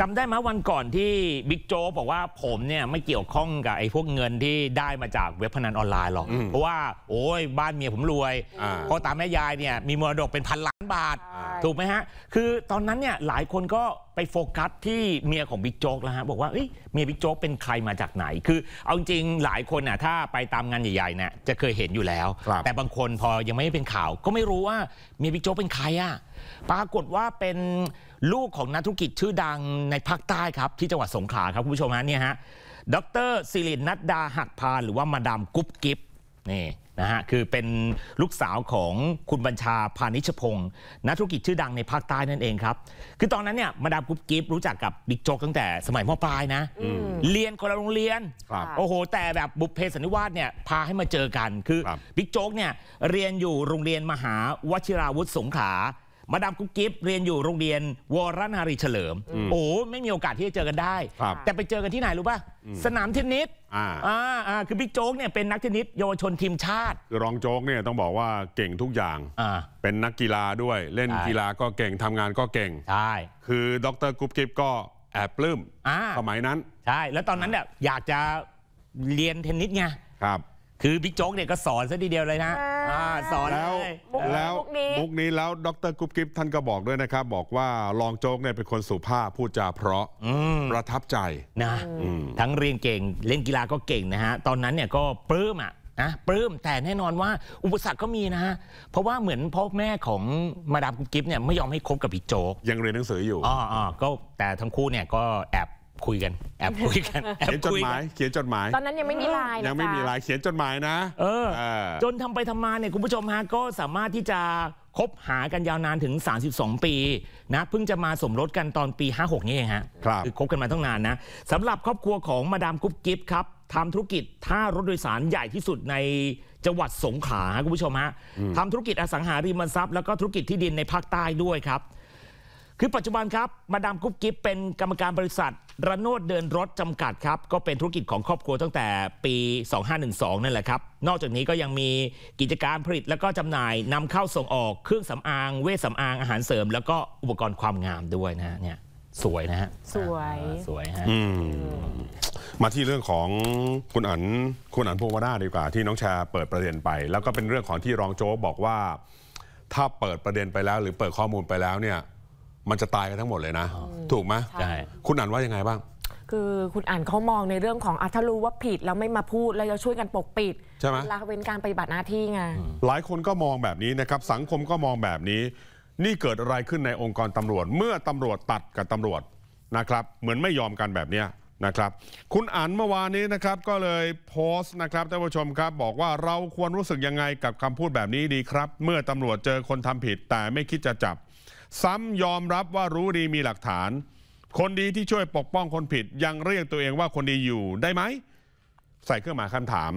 จำได้ไหมวันก่อนที่บิ๊กโจ๊กบอกว่าผมเนี่ย ไม่เกี่ยวข้องกับไอ้พวกเงินที่ได้มาจากเว็บพนันออนไลน์หรอก เพราะว่าโอ้ยบ้านเมียผมรวย เพราะตามแม่ยายเนี่ย มีมรดกเป็นพันล้านบาทถูกไหมฮะ คือตอนนั้นเนี่ย หลายคนก็ไปโฟกัสที่เมียของบิ๊กโจ๊กแล้วฮะ บอกว่าเอ้ยเมียบิ๊กโจ๊กเป็นใครมาจากไหนคือเอาจริงหลายคนน่ะถ้าไปตามงานใหญ่ๆเนี่ยจะเคยเห็นอยู่แล้ว แต่บางคนพอยังไม่เป็นข่าวก็ไม่รู้ว่าเมียบิ๊กโจ๊กเป็นใครอ่ะ ปรากฏว่าเป็นลูกของนักธุรกิจชื่อดังในภาคใต้ครับที่จังหวัดสงขลาครับ คุณผู้ชมฮะเนี่ยฮะดรสิรินัดดาหักพานหรือว่ามาดามกุ๊บกิ๊บนี่นะฮะคือเป็นลูกสาวของคุณบัญชาพานิชพงศ์นักธุรกิจชื่อดังในภาคใต้นั่นเองครับ คือตอนนั้นเนี่ยมาดามกุ๊บกิฟรู้จักกับบิ๊กโจ๊กตั้งแต่สมัยมปลายนะเรียนคนละโรงเรียนโอ้โห แต่แบบบุพเพสนนิวาสเนี่ยพาให้มาเจอกันคือบิ๊กโจ๊กเนี่ยเรียนอยู่โรงเรียนมหาวชิราวุธสงขลามาดามกุ๊กกิฟเรียนอยู่โรงเรียนวรนารีเฉลิม โอ้ไม่มีโอกาสที่จะเจอกันได้แต่ไปเจอกันที่ไหน รู้ป่ะสนามเทนนิสอ่าอ่าคือบิ๊กโจ๊กเนี่ยเป็นนักเทนนิสเยาวชนทีมชาติอรองโจ๊กเนี่ยต้องบอกว่าเก่งทุกอย่างอ่าเป็นนักกีฬาด้วยเล่นกีฬาก็เก่งทำงานก็เก่งใช่คือดรกุ๊กกิ๊บก็แอบปลื้มอ่าสมัยนั้นใช่แล้วตอนนั้นเนี่ยอยากจะเรียนเทนนิสไงครับคือบิ๊กโจ๊กเนี่ยก็สอนซะทีเดียวเลยนะอ่าสอนแล้วลมุกนี้แล้วมุกนี้กแล้วดรกุ๊บกิ๊บท่านก็บอกด้วยนะครับบอกว่ารองโจ๊กเนี่ยเป็นคนสุภาพพูดจาเพราะประทับใจนะทั้งเรียนเก่งเล่นกีฬาก็เก่งนะฮะตอนนั้นเนี่ยก็ปลื้มอ่ะนะปลื้มแต่แน่นอนว่า อุปสรรคก็มีนะฮะเพราะว่าเหมือนพ่อแม่ของมาดามกุ๊บกิ๊บเนี่ยไม่ยอมให้คบกับพี่โจ๊กยังเรียนหนังสืออยู่อ๋ออ๋อก็แต่ทั้งคู่เนี่ยก็แอบคุยกันแอบคุยกันเขียนจดหมาย เขียนจดหมาย ตอนนั้นยังไม่มีลายนะยังไม่มีลายเขียนจดหมายนะ เออจนทำไปทำมาเนี่ยคุณผู้ชมฮะก็สามารถที่จะคบหากันยาวนานถึง 32 ปีนะเพิ่งจะมาสมรสกันตอนปี 56 นี่เองฮะครับคือคบกันมาตั้งนานนะสำหรับครอบครัวของมาดามกุ๊บกิต์ครับทำธุรกิจท่ารถโดยสารใหญ่ที่สุดในจังหวัดสงขลาคุณผู้ชมฮะทำธุรกิจอสังหาริมทรัพย์ แล้วก็ธุรกิจที่ดินในภาคใต้ด้วยครับคือ ปัจจุบันครับมาดามกุ๊บกิ๊บเป็นกรรมการบริษัท ระโนดเดินรถจำกัดครับ ก็เป็นธุรกิจของครอบครัวตั้งแต่ปี 2512 นั่นแหละครับ นอกจากนี้ก็ยังมีกิจการผลิตแล้วก็จำหน่ายนำเข้าส่งออก เครื่องสำอาง เวชสำอางอาหารเสริม แล้วก็อุปกรณ์ความงามด้วยนะเนี่ยสวยนะฮะสวยสวยฮะมมาที่เรื่องของคุณอันคุณอันพงวนาดีกว่าที่น้องแชาเปิดประเด็นไป แล้วก็เป็นเรื่องของที่รองโจ๊กบอกว่าถ้าเปิดประเด็นไปแล้ว หรือเปิดข้อมูลไปแล้วเนี่ยมันจะตายกันทั้งหมดเลยนะถูกไหมใช่คุณอ่านว่ายังไงบ้างคือคุณอ่านเขามองในเรื่องของอัธรู้ว่าผิดแล้วไม่มาพูดแล้วจะช่วยกันปกปิดใช่ไหมละเว้นการปฏิบัติหน้าที่ไงหลายคนก็มองแบบนี้นะครับสังคมก็มองแบบนี้ นี่เกิดอะไรขึ้นในองค์กรตำรวจเมื่อตำรวจตัดกับตำรวจนะครับ เหมือนไม่ยอมกันแบบเนี้ยนะครับ คุณอ่านเมื่อวานนี้นะครับก็เลยโพสต์นะครับท่านผู้ชมครับบอกว่าเราควรรู้สึกยังไงกับคำพูดแบบนี้ดีครับ เมื่อตำรวจเจอคนทำผิด แต่ไม่คิดจะจับซ้ำยอมรับว่ารู้ดีมีหลักฐาน คนดีที่ช่วยปกป้องคนผิด ยังเรียกตัวเองว่าคนดีอยู่ได้ไหม ใส่เครื่องหมายคำถาม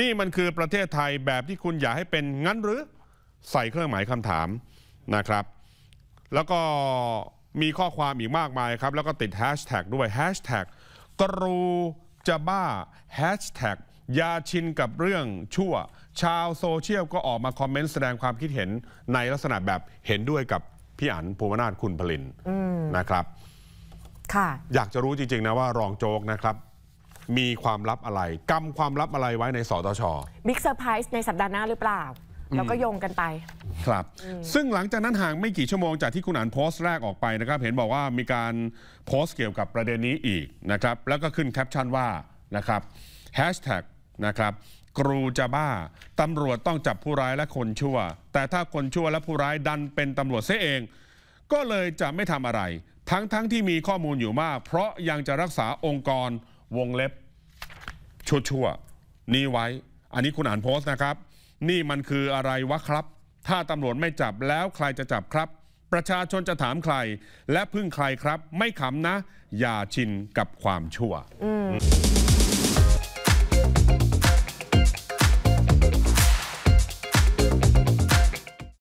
นี่มันคือประเทศไทยแบบที่คุณอยากให้เป็นงั้นหรือ ใส่เครื่องหมายคำถามนะครับ แล้วก็มีข้อความอีกมากมายครับ แล้วก็ติดแฮชแท็กด้วยแฮชแท็กกรูจะบ้าแฮชแท็กยาชินกับเรื่องชั่วชาวโซเชียลก็ออกมาคอมเมนต์แสดงความคิดเห็นในลักษณะแบบเห็นด้วยกับพี่อั๋นภูมินาถคุณผลินนะครับอยากจะรู้จริง ๆ นะว่ารองโจ๊กนะครับ มีความลับอะไรกำความลับอะไรไว้ในสตชบิ๊กเซอร์ไพรส์ในสัปดาห์หน้าหรือเปล่า แล้วก็โยงกันไป ครับ ซึ่งหลังจากนั้นห่างไม่กี่ชั่วโมง จากที่คุณอ่านโพสต์แรกออกไปนะครับ เห็นบอกว่ามีการโพสต์เกี่ยวกับประเด็นนี้อีกนะครับแล้วก็ขึ้นแคปชั่นว่านะครับแฮชแท็กนะครับกรูจะบ้าตำรวจต้องจับผู้ร้ายและคนชั่ว แต่ถ้าคนชั่วและผู้ร้ายดันเป็นตำรวจเสียเอง ก็เลยจะไม่ทำอะไร ทั้งๆทที่มีข้อมูลอยู่มาก เพราะยังจะรักษาองค์กรวงเล็บ ชั่ววนี่ไว้ อันนี้คุณอ่านโพสต์นะครับ นี่มันคืออะไรวะครับ ถ้าตำรวจไม่จับแล้วใครจะจับครับ ประชาชนจะถามใครและพึ่งใครครับไม่ขำนะ อย่าชินกับความชั่ว